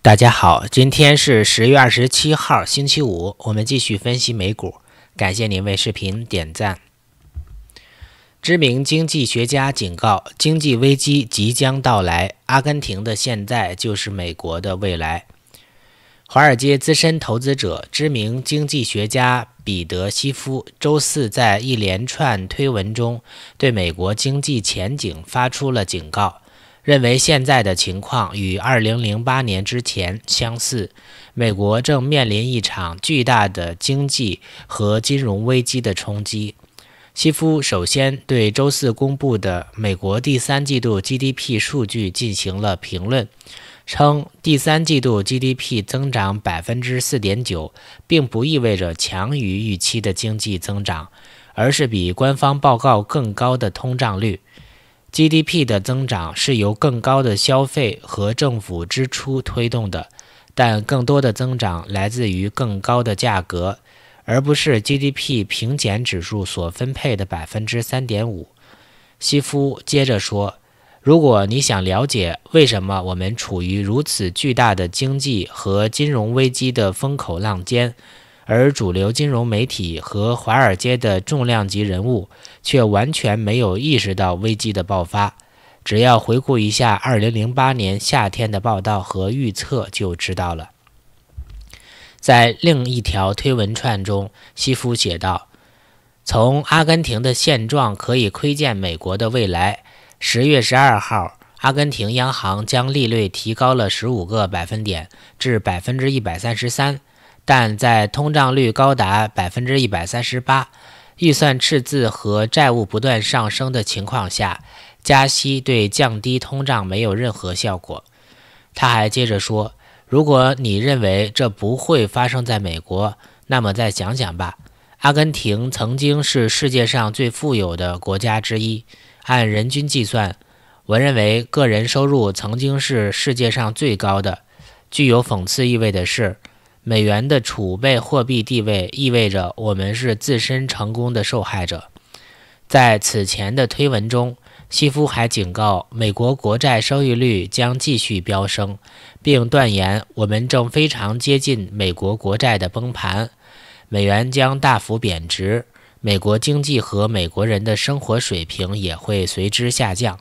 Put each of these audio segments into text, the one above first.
大家好，今天是十月二十七号，星期五，我们继续分析美股。感谢您为视频点赞。知名经济学家警告，经济危机即将到来。阿根廷的现在就是美国的未来。华尔街资深投资者、知名经济学家彼得·希夫周四在一连串推文中对美国经济前景发出了警告。认为现在的情况与2008年之前相似，美国正面临一场巨大的经济和金融危机的冲击。希夫首先对周四公布的美国第三季度 GDP 数据进行了评论，称第三季度 GDP 增长4.9%，并不意味着强于预期的经济增长，而是比官方报告更高的通胀率。GDP 的增长是由更高的消费和政府支出推动的，但更多的增长来自于更高的价格，而不是 GDP 平减指数所分配的百分之三点五。西夫接着说：“如果你想了解为什么我们处于如此巨大的经济和金融危机的风口浪尖。”而主流金融媒体和华尔街的重量级人物却完全没有意识到危机的爆发。只要回顾一下2008年夏天的报道和预测，就知道了。在另一条推文串中，西夫写道：“从阿根廷的现状可以窥见美国的未来。”10 月12号，阿根廷央行将利率提高了15个百分点至133%。但在通胀率高达百分之一百三十八、预算赤字和债务不断上升的情况下，加息对降低通胀没有任何效果。他还接着说：“如果你认为这不会发生在美国，那么再想想吧。阿根廷曾经是世界上最富有的国家之一，按人均计算，我认为个人收入曾经是世界上最高的。具有讽刺意味的是。”美元的储备货币地位意味着我们是自身成功的受害者。在此前的推文中，西夫还警告美国国债收益率将继续飙升，并断言我们正非常接近美国国债的崩盘，美元将大幅贬值，美国经济和美国人的生活水平也会随之下降。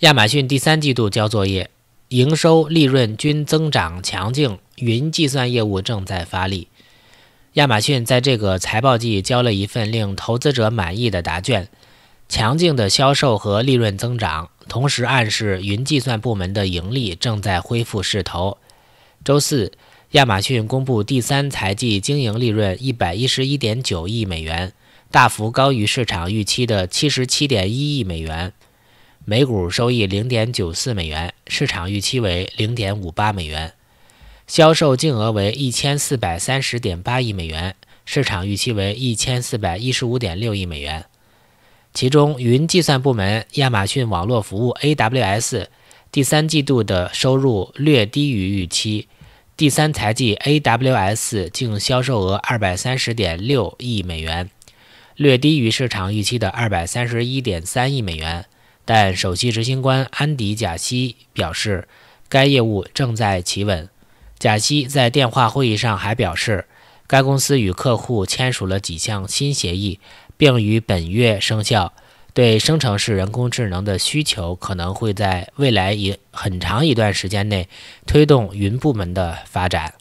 亚马逊第三季度交作业，营收、利润均增长强劲。云计算业务正在发力。亚马逊在这个财报季交了一份令投资者满意的答卷，强劲的销售和利润增长，同时暗示云计算部门的盈利正在恢复势头。周四，亚马逊公布第三财季经营利润一百一十一点九亿美元，大幅高于市场预期的七十七点一亿美元，每股收益零点九四美元，市场预期为零点五八美元。销售净额为一千四百三十点八亿美元，市场预期为一千四百一十五点六亿美元。其中，云计算部门亚马逊网络服务 AWS 第三季度的收入略低于预期。第三财季 AWS 净销售额二百三十点六亿美元，略低于市场预期的二百三十一点三亿美元。但首席执行官安迪贾西表示，该业务正在企稳。贾希在电话会议上还表示，该公司与客户签署了几项新协议，并于本月生效。对生成式人工智能的需求可能会在未来一很长一段时间内推动云部门的发展。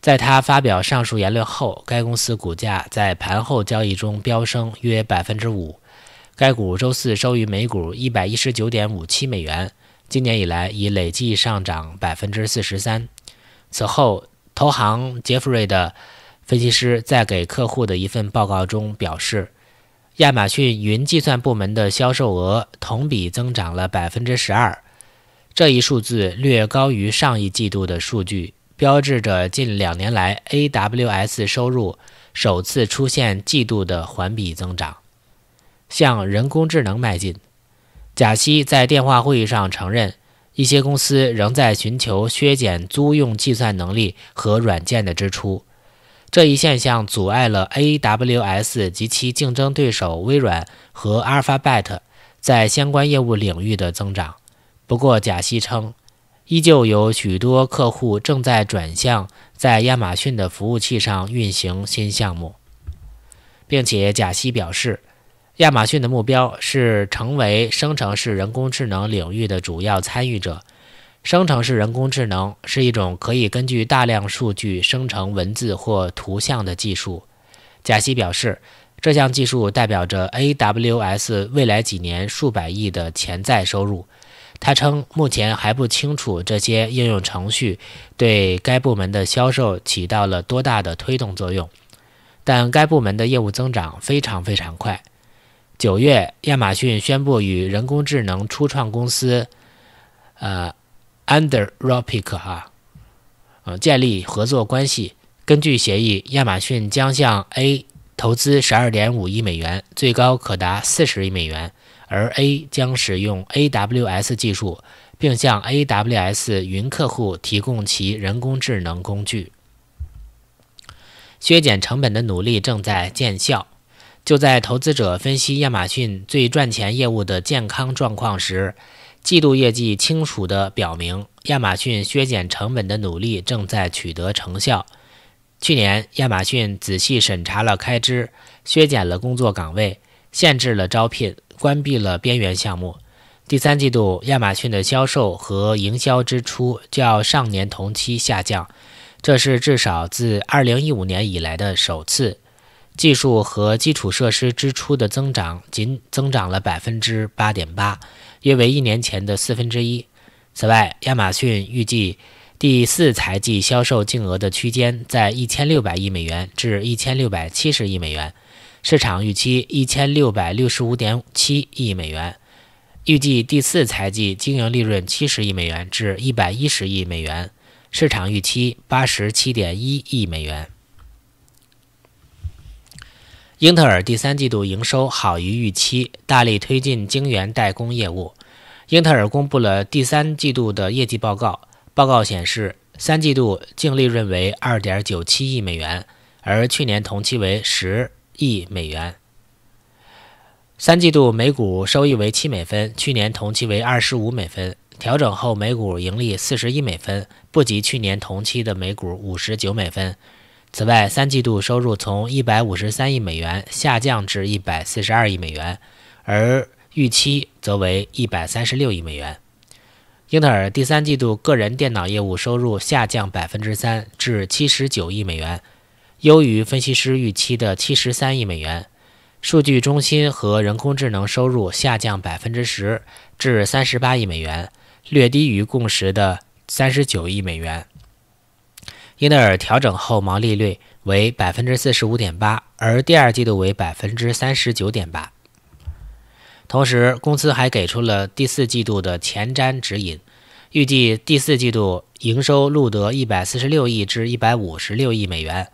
在他发表上述言论后，该公司股价在盘后交易中飙升约百分之五。该股周四收于每股一百一十九点五七美元。今年以来已累计上涨百分之四十三。此后，投行杰弗瑞的分析师在给客户的一份报告中表示，亚马逊云计算部门的销售额同比增长了百分之十二，这一数字略高于上一季度的数据，标志着近两年来 AWS 收入首次出现季度的环比增长，向人工智能迈进。贾希在电话会议上承认，一些公司仍在寻求削减租用计算能力和软件的支出。这一现象阻碍了 AWS 及其竞争对手微软和 Alphabet 在相关业务领域的增长。不过，贾希称，依旧有许多客户正在转向在亚马逊的服务器上运行新项目，并且贾希表示。亚马逊的目标是成为生成式人工智能领域的主要参与者。生成式人工智能是一种可以根据大量数据生成文字或图像的技术。贾西表示，这项技术代表着 AWS 未来几年数百亿的潜在收入。他称，目前还不清楚这些应用程序对该部门的销售起到了多大的推动作用，但该部门的业务增长非常非常快。九月，亚马逊宣布与人工智能初创公司，呃，Underropic 哈，呃，建立合作关系。根据协议，亚马逊将向 A 投资十二点五亿美元，最高可达四十亿美元，而 A 将使用 AWS 技术，并向 AWS 云客户提供其人工智能工具。削减成本的努力正在见效。就在投资者分析亚马逊最赚钱业务的健康状况时，季度业绩清楚地表明，亚马逊削减成本的努力正在取得成效。去年，亚马逊仔细审查了开支，削减了工作岗位，限制了招聘，关闭了边缘项目。第三季度，亚马逊的销售和营销支出较上年同期下降，这是至少自2015年以来的首次。技术和基础设施支出的增长仅增长了百分之八点八，约为一年前的四分之一。此外，亚马逊预计第四财季销售净额的区间在一千六百亿美元至一千六百七十亿美元，市场预期一千六百六十五点七亿美元。预计第四财季经营利润七十亿美元至一百一十亿美元，市场预期八十七点一亿美元。英特尔第三季度营收好于预期，大力推进晶圆代工业务。英特尔公布了第三季度的业绩报告，报告显示，三季度净利润为二点九七亿美元，而去年同期为十亿美元。三季度每股收益为七美分，去年同期为二十五美分，调整后每股盈利四十一美分，不及去年同期的每股五十九美分。此外，三季度收入从153亿美元下降至142亿美元，而预期则为136亿美元。英特尔第三季度个人电脑业务收入下降3%至79亿美元，优于分析师预期的73亿美元。数据中心和人工智能收入下降10%至38亿美元，略低于共识的39亿美元。英特尔调整后毛利率为百分之四十五点八，而第二季度为百分之三十九点八。同时，公司还给出了第四季度的前瞻指引，预计第四季度营收录得一百四十六亿至一百五十六亿美元，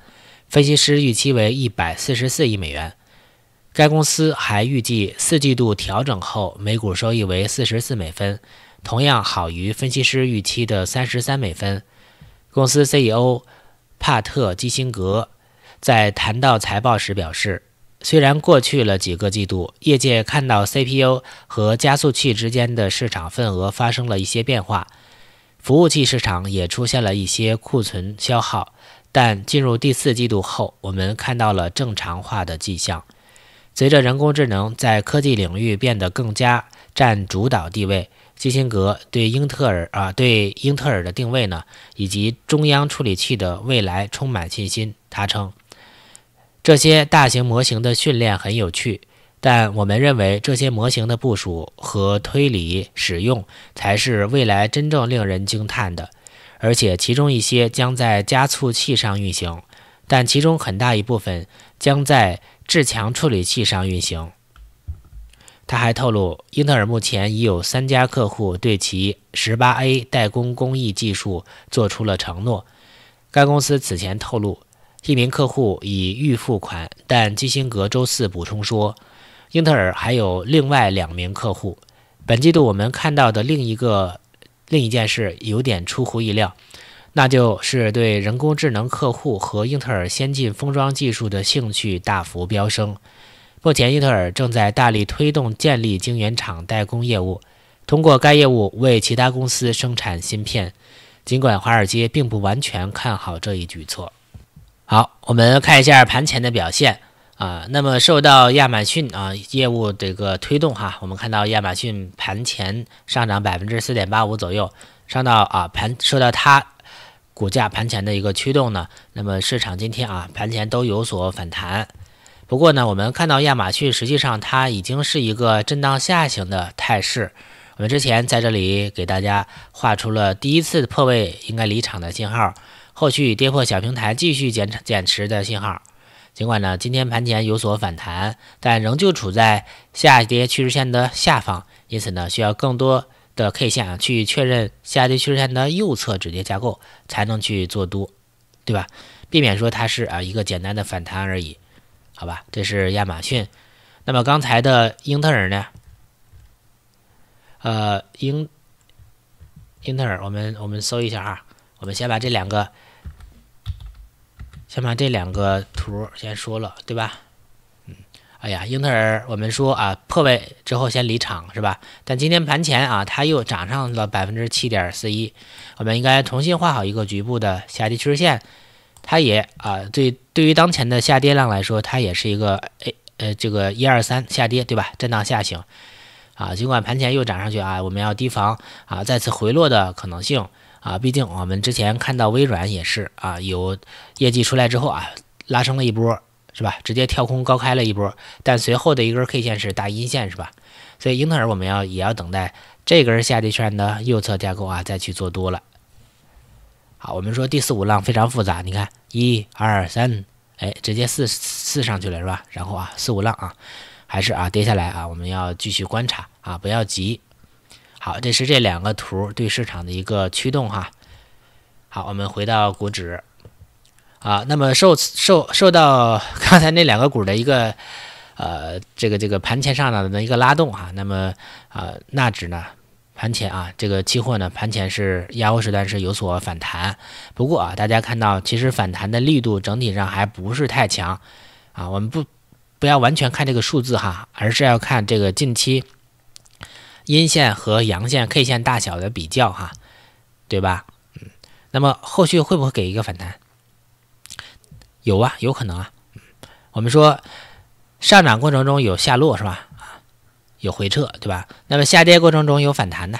分析师预期为一百四十四亿美元。该公司还预计四季度调整后每股收益为四十四美分，同样好于分析师预期的三十三美分。公司 CEO 帕特基辛格在谈到财报时表示，虽然过去了几个季度，业界看到 CPU 和加速器之间的市场份额发生了一些变化，服务器市场也出现了一些库存消耗，但进入第四季度后，我们看到了正常化的迹象。随着人工智能在科技领域变得更加占主导地位。基辛格对英特尔啊，对英特尔的定位呢，以及中央处理器的未来充满信心。他称，这些大型模型的训练很有趣，但我们认为这些模型的部署和推理使用才是未来真正令人惊叹的。而且，其中一些将在加速器上运行，但其中很大一部分将在至强处理器上运行。他还透露，英特尔目前已有三家客户对其 18A 代工工艺技术做出了承诺。该公司此前透露，一名客户已预付款，但基辛格周四补充说，英特尔还有另外两名客户。本季度我们看到的另一个另一件事有点出乎意料，那就是对人工智能客户和英特尔先进封装技术的兴趣大幅飙升。目前，英特尔正在大力推动建立晶圆厂代工业务，通过该业务为其他公司生产芯片。尽管华尔街并不完全看好这一举措。好，我们看一下盘前的表现啊。那么，受到亚马逊啊业务这个推动哈，我们看到亚马逊盘前上涨百分之四点八五左右，上到啊盘受到它股价盘前的一个驱动呢。那么，市场今天啊盘前都有所反弹。不过呢，我们看到亚马逊实际上它已经是一个震荡下行的态势。我们之前在这里给大家画出了第一次破位应该离场的信号，后续跌破小平台继续减减持的信号。尽管呢今天盘前有所反弹，但仍旧处在下跌趋势线的下方，因此呢需要更多的 K 线啊去确认下跌趋势线的右侧止跌架构，才能去做多，对吧？避免说它是啊一个简单的反弹而已。好吧，这是亚马逊。那么刚才的英特尔呢？呃，英英特尔，我们我们搜一下啊。我们先把这两个，先把这两个图先说了，对吧？嗯。哎呀，英特尔，我们说啊，破位之后先离场是吧？但今天盘前啊，它又涨上了百分之七点四一，我们应该重新画好一个局部的下跌趋势线。它也啊，对对于当前的下跌量来说，它也是一个诶呃这个一二三下跌，对吧？震荡下行啊，尽管盘前又涨上去啊，我们要提防啊再次回落的可能性啊。毕竟我们之前看到微软也是啊，有业绩出来之后啊，拉升了一波，是吧？直接跳空高开了一波，但随后的一根 K 线是大阴线，是吧？所以英特尔我们要也要等待这根下跌线的右侧架构啊，再去做多了。好，我们说第四五浪非常复杂，你看一二三，哎，直接四四上去了是吧？然后啊，四五浪啊，还是啊跌下来啊，我们要继续观察啊，不要急。好，这是这两个图对市场的一个驱动哈。好，我们回到股指啊，那么受受受到 刚才那两个股的一个呃这个这个盘前上涨的一个拉动哈，那么啊纳指呢？盘前啊，这个期货呢，盘前是亚欧时段是有所反弹，不过啊，大家看到其实反弹的力度整体上还不是太强啊。我们不不要完全看这个数字哈，而是要看这个近期阴线和阳线 K 线大小的比较哈，对吧？嗯，那么后续会不会给一个反弹？有啊，有可能啊。我们说上涨过程中有下落是吧？有回撤，对吧？那么下跌过程中有反弹的，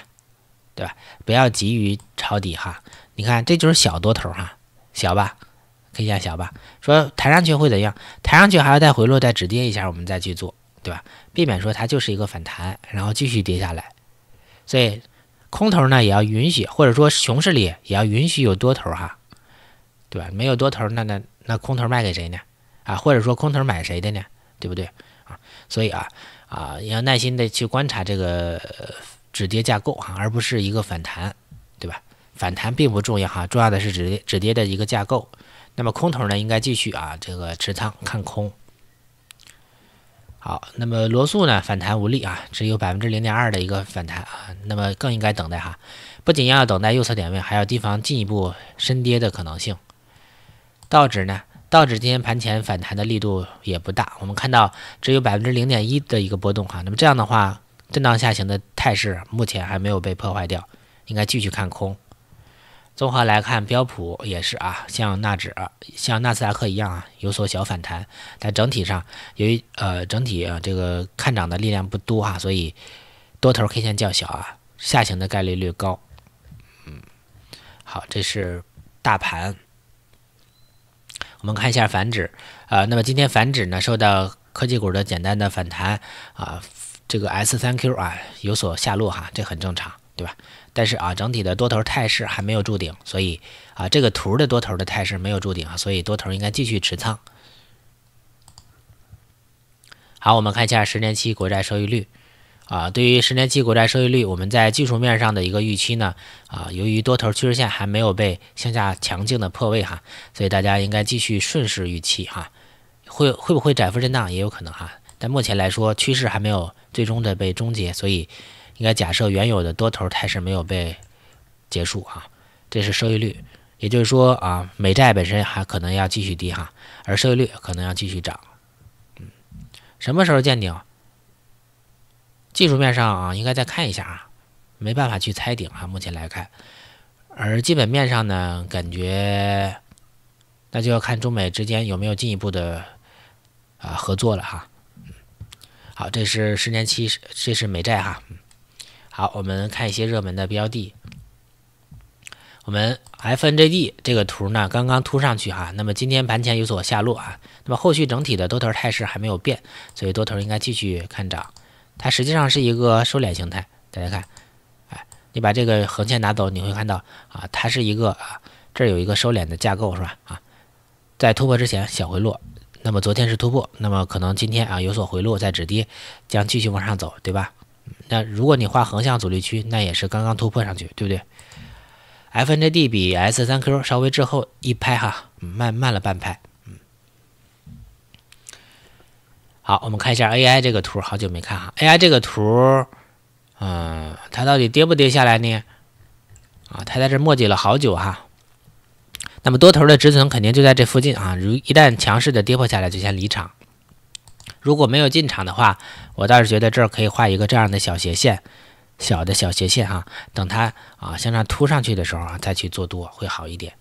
对吧？不要急于抄底哈。你看，这就是小多头哈，小吧？可以小吧。说抬上去会怎样？抬上去还要再回落，再止跌一下，我们再去做，对吧？避免说它就是一个反弹，然后继续跌下来。所以空头呢也要允许，或者说熊市里也要允许有多头哈，对吧？没有多头，那那那空头卖给谁呢？啊，或者说空头买谁的呢？对不对啊？所以啊。啊，你要耐心的去观察这个止跌架构哈，而不是一个反弹，对吧？反弹并不重要哈，重要的是止跌止跌的一个架构。那么空头呢，应该继续啊，这个持仓看空。好，那么罗素呢，反弹无力啊，只有百分之零点二的一个反弹啊，那么更应该等待哈，不仅要等待右侧点位，还要提防进一步深跌的可能性。道指呢？道指今天盘前反弹的力度也不大，我们看到只有百分之零点一的一个波动哈，那么这样的话，震荡下行的态势目前还没有被破坏掉，应该继续看空。综合来看，标普也是啊，像纳指啊，像纳斯达克一样啊，有所小反弹，但整体上由于呃整体啊这个看涨的力量不多哈，所以多头 K 线较小啊，下行的概率略高。嗯，好，这是大盘。我们看一下反指，啊，那么今天反指呢受到科技股的简单的反弹，啊，这个 S 三 Q 啊有所下落哈，这很正常，对吧？但是啊，整体的多头态势还没有筑顶，所以啊，这个图的多头的态势没有筑顶啊，所以多头应该继续持仓。好，我们看一下十年期国债收益率。啊，对于十年期国债收益率，我们在技术面上的一个预期呢，啊，由于多头趋势线还没有被向下强劲的破位哈，所以大家应该继续顺势预期哈，会会不会窄幅震荡也有可能哈，但目前来说趋势还没有最终的被终结，所以应该假设原有的多头态势没有被结束哈，这是收益率，也就是说啊，美债本身还可能要继续低哈，而收益率可能要继续涨，嗯，什么时候见顶？技术面上啊，应该再看一下啊，没办法去猜顶啊。目前来看，而基本面上呢，感觉那就要看中美之间有没有进一步的啊合作了哈。好，这是十年期这是美债哈。好，我们看一些热门的标的。我们 FNJD 这个图呢，刚刚突上去哈，那么今天盘前有所下落啊，那么后续整体的多头态势还没有变，所以多头应该继续看涨。它实际上是一个收敛形态，大家看，哎，你把这个横线拿走，你会看到啊，它是一个啊，这有一个收敛的架构，是吧？啊，在突破之前小回落，那么昨天是突破，那么可能今天啊有所回落，在止跌将继续往上走，对吧？那如果你画横向阻力区，那也是刚刚突破上去，对不对？FNJD 比 S3Q 稍微滞后一拍哈，慢慢了半拍。好，我们看一下 AI 这个图，好久没看哈。AI 这个图，嗯，它到底跌不跌下来呢？啊，它在这墨迹了好久哈。那么多头的止损肯定就在这附近啊。如一旦强势的跌破下来，就先离场。如果没有进场的话，我倒是觉得这儿可以画一个这样的小斜线，小的小斜线哈。等它啊向上突上去的时候啊，再去做多会好一点。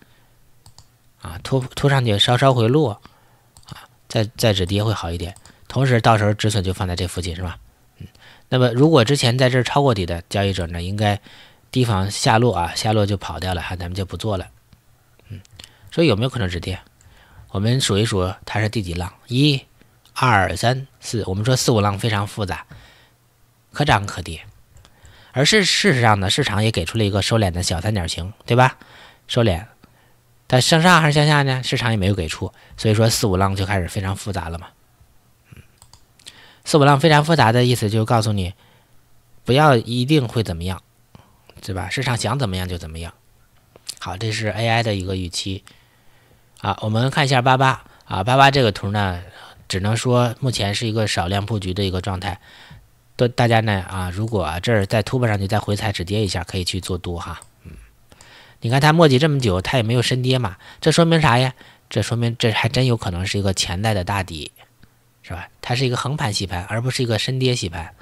啊，突突上去稍稍回落，啊，再再止跌会好一点。同时，到时候止损就放在这附近，是吧？嗯，那么如果之前在这抄过底的交易者呢，应该提防下落啊，下落就跑掉了哈，咱们就不做了。嗯，所以有没有可能止跌？我们数一数，它是第几浪？一、二、三、四。我们说四五浪非常复杂，可涨可跌。而是事实上呢，市场也给出了一个收敛的小三角形，对吧？收敛，它向上还是向下呢？市场也没有给出，所以说四五浪就开始非常复杂了嘛。色五浪非常复杂的意思，就告诉你不要一定会怎么样，对吧？市场想怎么样就怎么样。好，这是 AI 的一个预期啊。我们看一下八八啊，八八这个图呢，只能说目前是一个少量布局的一个状态。都大家呢啊，如果这儿再突破上去，再回踩止跌一下，可以去做多哈。嗯，你看它磨叽这么久，它也没有深跌嘛，这说明啥呀？这说明这还真有可能是一个潜在的大底。是吧？它是一个横盘洗盘，而不是一个深跌洗盘，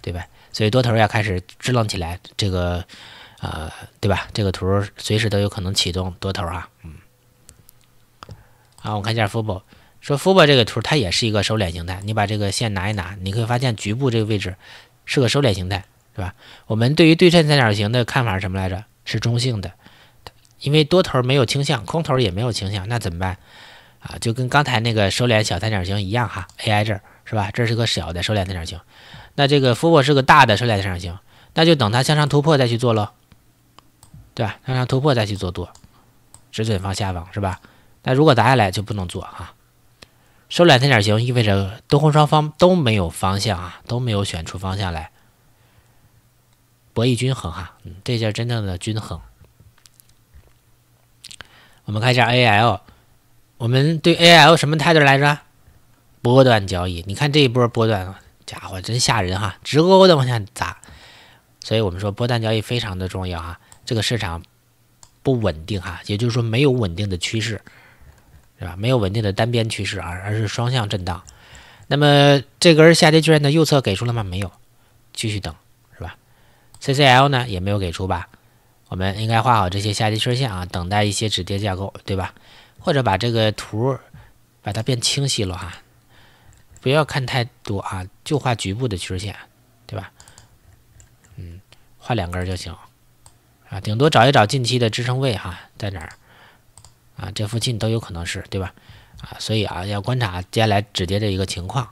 对吧？所以多头要开始支棱起来，这个，呃，对吧？这个图随时都有可能启动多头啊，嗯。好，我看一下 Fubo，说 Fubo 这个图它也是一个收敛形态，你把这个线拿一拿，你可以发现局部这个位置是个收敛形态，是吧？我们对于对称三角形的看法是什么来着？是中性的，因为多头没有倾向，空头也没有倾向，那怎么办？啊，就跟刚才那个收敛小三角形一样哈，AI 这儿是吧？这是个小的收敛三角形，那这个 FOB 是个大的收敛三角形，那就等它向上突破再去做喽，对吧？向上突破再去做多，止损放下方是吧？那如果砸下来就不能做哈。收敛三角形意味着多空双方都没有方向啊，都没有选出方向来，博弈均衡哈，嗯，这叫真正的均衡。我们看一下 AL。我们对 A L 什么态度来着？波段交易，你看这一波波段，家伙真吓人哈，直勾勾的往下砸。所以我们说波段交易非常的重要哈，这个市场不稳定哈，也就是说没有稳定的趋势，对吧？没有稳定的单边趋势，而而是双向震荡。那么这根下跌均线的右侧给出了吗？没有，继续等，是吧？C C L 呢也没有给出吧？我们应该画好这些下跌势线啊，等待一些止跌架构，对吧？或者把这个图把它变清晰了哈，不要看太多啊，就画局部的趋势线，对吧？嗯，画两根儿就行啊，顶多找一找近期的支撑位哈，在哪儿啊？这附近都有可能是对吧？啊，所以啊，要观察接下来止跌的一个情况。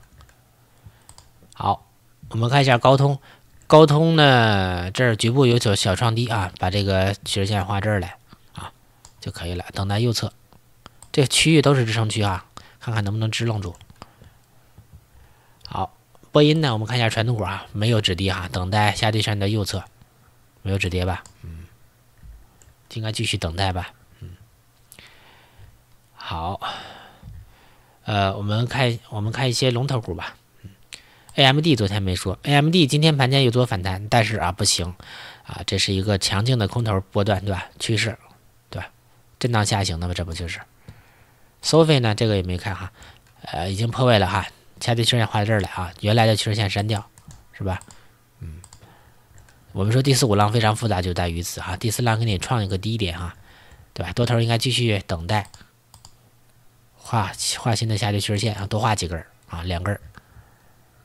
好，我们看一下高通，高通呢这儿局部有小小创低啊，把这个趋势线画这儿来啊就可以了，等待右侧。这个区域都是支撑区啊，看看能不能支撑住。好，波音呢？我们看一下传统股啊，没有止跌哈，等待下跌线的右侧，没有止跌吧？嗯，应该继续等待吧。嗯，好，呃，我们看我们看一些龙头股吧。嗯，A M D 昨天没说，A M D 今天盘间有所反弹，但是啊不行啊，这是一个强劲的空头波段对吧？趋势对吧？震荡下行的嘛，这不就是？s o e 呢？这个也没看哈，呃，已经破位了哈，下跌趋势线画在这儿了啊，原来的趋势线删掉，是吧？嗯，我们说第四五浪非常复杂就在于此哈，第四浪给你创一个低点啊，对吧？多头应该继续等待，画画新的下跌趋势线啊，多画几根儿啊，两根儿。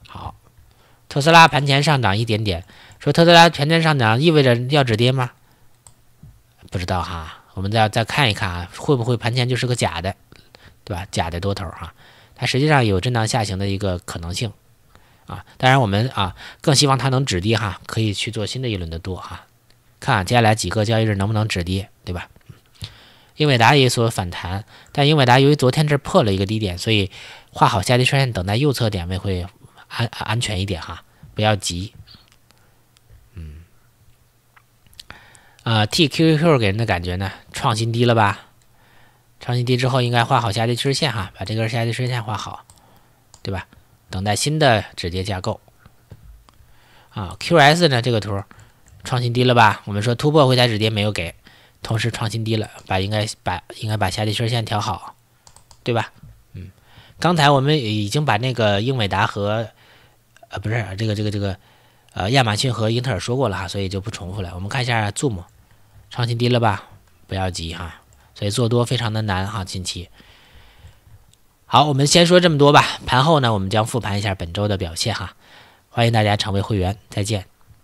好，特斯拉盘前上涨一点点，说特斯拉全天上涨意味着要止跌吗？不知道哈，我们再再看一看啊，会不会盘前就是个假的？对吧？假的多头哈，它实际上有震荡下行的一个可能性啊。当然，我们啊更希望它能止跌哈，可以去做新的一轮的多哈，看接下来几个交易日能不能止跌，对吧？英伟达也有所反弹，但英伟达由于昨天这破了一个低点，所以画好下跌均线，等待右侧点位会安安全一点哈，不要急。嗯，呃，TQQQ 给人的感觉呢，创新低了吧？创新低之后，应该画好下跌趋势线哈，把这根下跌趋势线画好，对吧？等待新的止跌架构啊。Q S 呢？这个图创新低了吧？我们说突破回踩止跌没有给，同时创新低了，把应该把应该把下跌趋势线调好，对吧？嗯，刚才我们已经把那个英伟达和呃不是这个这个这个呃亚马逊和英特尔说过了哈，所以就不重复了。我们看一下 Zoom，创新低了吧？不要急哈。所以做多非常的难哈，近期。好，我们先说这么多吧。盘后呢，我们将复盘一下本周的表现哈，欢迎大家成为会员，再见。